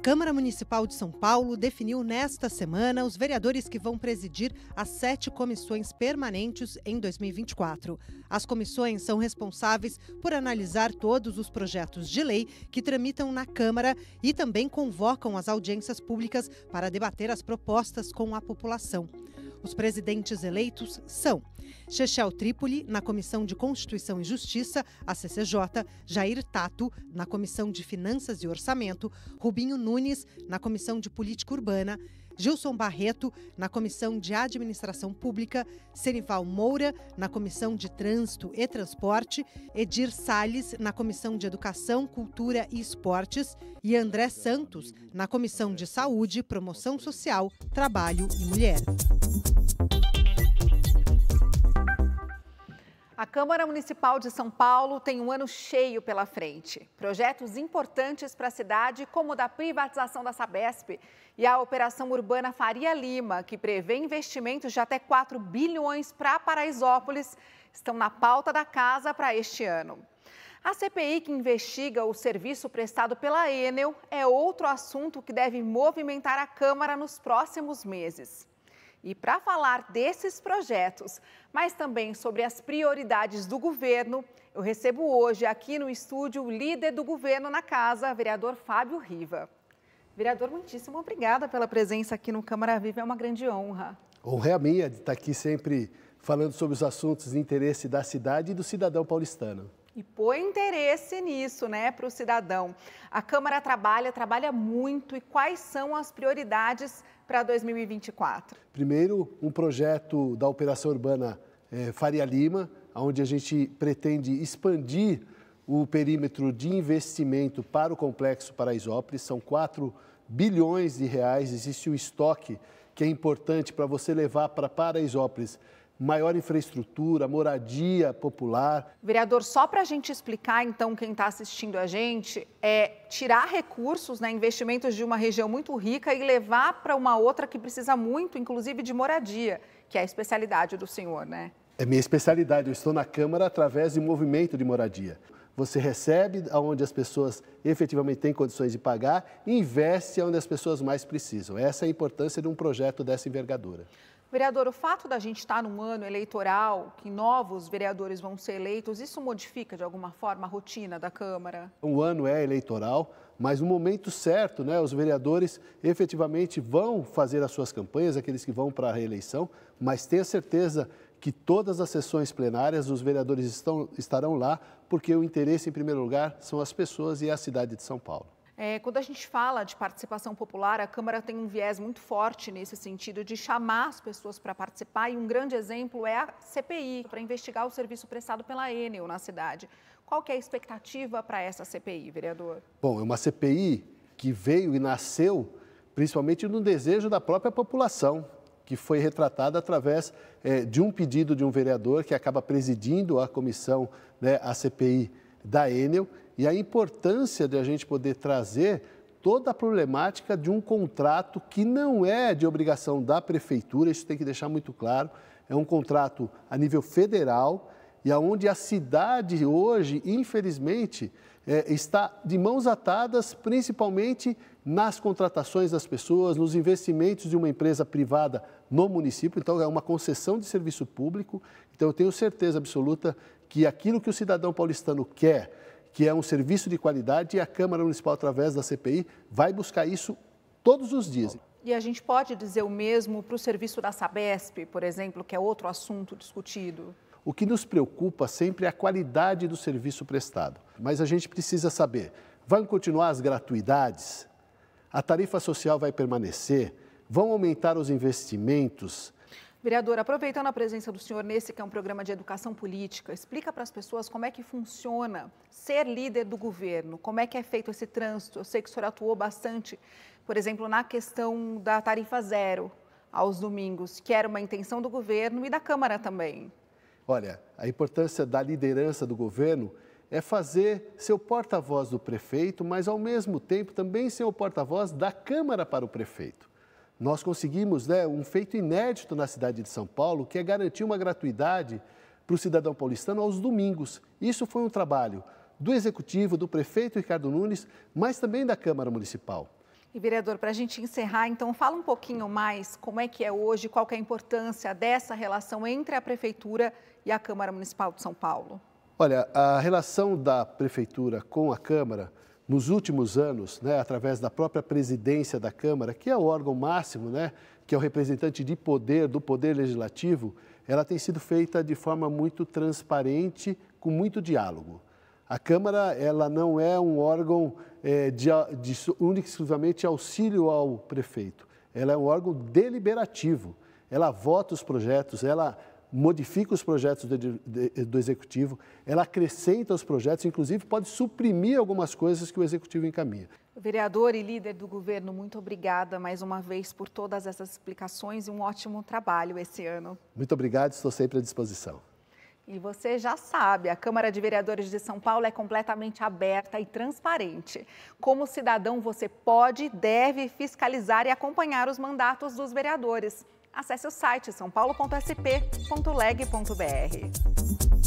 Câmara Municipal de São Paulo definiu nesta semana os vereadores que vão presidir as sete comissões permanentes em 2024. As comissões são responsáveis por analisar todos os projetos de lei que tramitam na Câmara e também convocam as audiências públicas para debater as propostas com a população. Os presidentes eleitos são Chechel Trípoli, na Comissão de Constituição e Justiça, a CCJ, Jair Tato, na Comissão de Finanças e Orçamento, Rubinho Nunes, na Comissão de Política Urbana, Gilson Barreto, na Comissão de Administração Pública, Senival Moura, na Comissão de Trânsito e Transporte, Edir Salles na Comissão de Educação, Cultura e Esportes, e André Santos, na Comissão de Saúde, Promoção Social, Trabalho e Mulher. A Câmara Municipal de São Paulo tem um ano cheio pela frente. Projetos importantes para a cidade, como o da privatização da Sabesp e a Operação Urbana Faria Lima, que prevê investimentos de até 4 bilhões para Paraisópolis, estão na pauta da casa para este ano. A CPI que investiga o serviço prestado pela Enel é outro assunto que deve movimentar a Câmara nos próximos meses. E para falar desses projetos, mas também sobre as prioridades do governo, eu recebo hoje aqui no estúdio o líder do governo na casa, vereador Fábio Riva. Vereador, muitíssimo obrigada pela presença aqui no Câmara Viva, é uma grande honra. Honra é a minha de estar aqui sempre falando sobre os assuntos de interesse da cidade e do cidadão paulistano. E põe interesse nisso, né, para o cidadão. A Câmara trabalha, trabalha muito. E quais são as prioridades para 2024? Primeiro, um projeto da Operação Urbana eh, Faria Lima, onde a gente pretende expandir o perímetro de investimento para o Complexo Paraisópolis. São 4 bilhões de reais. Existe um estoque que é importante para você levar para Paraisópolis maior infraestrutura, moradia popular. Vereador, só para a gente explicar, então, quem está assistindo a gente, é tirar recursos, né, investimentos de uma região muito rica e levar para uma outra que precisa muito, inclusive, de moradia, que é a especialidade do senhor, né? É minha especialidade, eu estou na Câmara através de movimento de moradia. Você recebe onde as pessoas efetivamente têm condições de pagar e investe onde as pessoas mais precisam. Essa é a importância de um projeto dessa envergadura. Vereador, o fato da gente estar num ano eleitoral, que novos vereadores vão ser eleitos, isso modifica de alguma forma a rotina da Câmara? O ano é eleitoral, mas no momento certo, né, os vereadores efetivamente vão fazer as suas campanhas, aqueles que vão para a reeleição, mas tenha certeza que todas as sessões plenárias os vereadores estão, estarão lá, porque o interesse, em primeiro lugar, são as pessoas e a cidade de São Paulo. É, quando a gente fala de participação popular, a Câmara tem um viés muito forte nesse sentido de chamar as pessoas para participar, e um grande exemplo é a CPI, para investigar o serviço prestado pela Enel na cidade. Qual que é a expectativa para essa CPI, vereador? Bom, é uma CPI que veio e nasceu principalmente no desejo da própria população, que foi retratada através é, de um pedido de um vereador que acaba presidindo a comissão, né, a CPI da Enel, e a importância de a gente poder trazer toda a problemática de um contrato que não é de obrigação da prefeitura, isso tem que deixar muito claro, é um contrato a nível federal e aonde a cidade hoje, infelizmente, é, está de mãos atadas, principalmente nas contratações das pessoas, nos investimentos de uma empresa privada no município. Então, é uma concessão de serviço público. Então, eu tenho certeza absoluta que aquilo que o cidadão paulistano quer que é um serviço de qualidade, e a Câmara Municipal, através da CPI, vai buscar isso todos os dias. E a gente pode dizer o mesmo para o serviço da Sabesp, por exemplo, que é outro assunto discutido? O que nos preocupa sempre é a qualidade do serviço prestado. Mas a gente precisa saber: vão continuar as gratuidades? A tarifa social vai permanecer? Vão aumentar os investimentos? Vereador, aproveitando a presença do senhor nesse que é um programa de educação política, explica para as pessoas como é que funciona ser líder do governo, como é que é feito esse trânsito. Eu sei que o senhor atuou bastante, por exemplo, na questão da tarifa zero aos domingos, que era uma intenção do governo e da Câmara também. Olha, a importância da liderança do governo é fazer ser o porta-voz do prefeito, mas ao mesmo tempo também ser o porta-voz da Câmara para o prefeito nós conseguimos né, um feito inédito na cidade de São Paulo, que é garantir uma gratuidade para o cidadão paulistano aos domingos. Isso foi um trabalho do Executivo, do prefeito Ricardo Nunes, mas também da Câmara Municipal. E, vereador, para a gente encerrar, então, fala um pouquinho mais como é que é hoje, qual é a importância dessa relação entre a Prefeitura e a Câmara Municipal de São Paulo. Olha, a relação da Prefeitura com a Câmara nos últimos anos, né, através da própria presidência da Câmara, que é o órgão máximo, né, que é o representante de poder, do poder legislativo, ela tem sido feita de forma muito transparente, com muito diálogo. A Câmara ela não é um órgão é, de, de, único exclusivamente auxílio ao prefeito. Ela é um órgão deliberativo. Ela vota os projetos, ela modifica os projetos do, de, eh, do executivo, ela acrescenta os projetos, inclusive pode suprimir algumas coisas que o executivo encaminha. Vereador e líder do governo, muito obrigada mais uma vez por todas essas explicações e um ótimo trabalho esse ano. Muito obrigado, estou sempre à disposição. E você já sabe, a Câmara de Vereadores de São Paulo é completamente aberta e transparente. Como cidadão, você pode e deve fiscalizar e acompanhar os mandatos dos vereadores. Acesse o site sãopaulo.sp.leg.br.